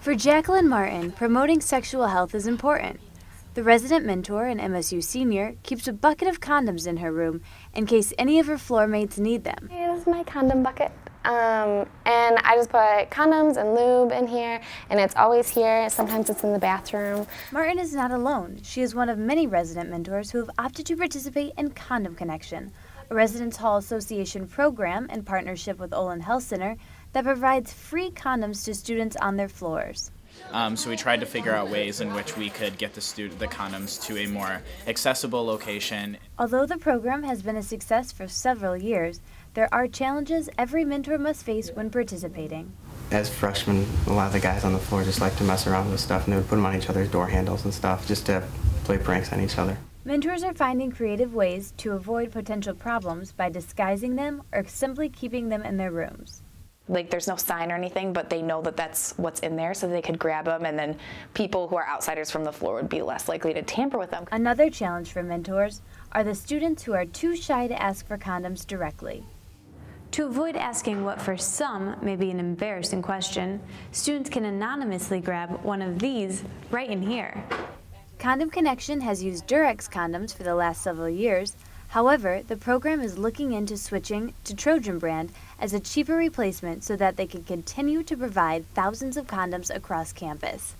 For Jacqueline Martin, promoting sexual health is important. The resident mentor and MSU senior keeps a bucket of condoms in her room in case any of her floor mates need them. Hey, this is my condom bucket. Um, and I just put condoms and lube in here, and it's always here. Sometimes it's in the bathroom. Martin is not alone. She is one of many resident mentors who have opted to participate in Condom Connection, a Residence Hall Association program in partnership with Olin Health Center that provides free condoms to students on their floors. Um, so we tried to figure out ways in which we could get the, student, the condoms to a more accessible location. Although the program has been a success for several years, there are challenges every mentor must face when participating. As freshmen, a lot of the guys on the floor just like to mess around with stuff, and they would put them on each other's door handles and stuff just to play pranks on each other. Mentors are finding creative ways to avoid potential problems by disguising them or simply keeping them in their rooms like there's no sign or anything, but they know that that's what's in there, so they could grab them, and then people who are outsiders from the floor would be less likely to tamper with them. Another challenge for mentors are the students who are too shy to ask for condoms directly. To avoid asking what for some may be an embarrassing question, students can anonymously grab one of these right in here. Condom Connection has used Durex condoms for the last several years However, the program is looking into switching to Trojan brand as a cheaper replacement so that they can continue to provide thousands of condoms across campus.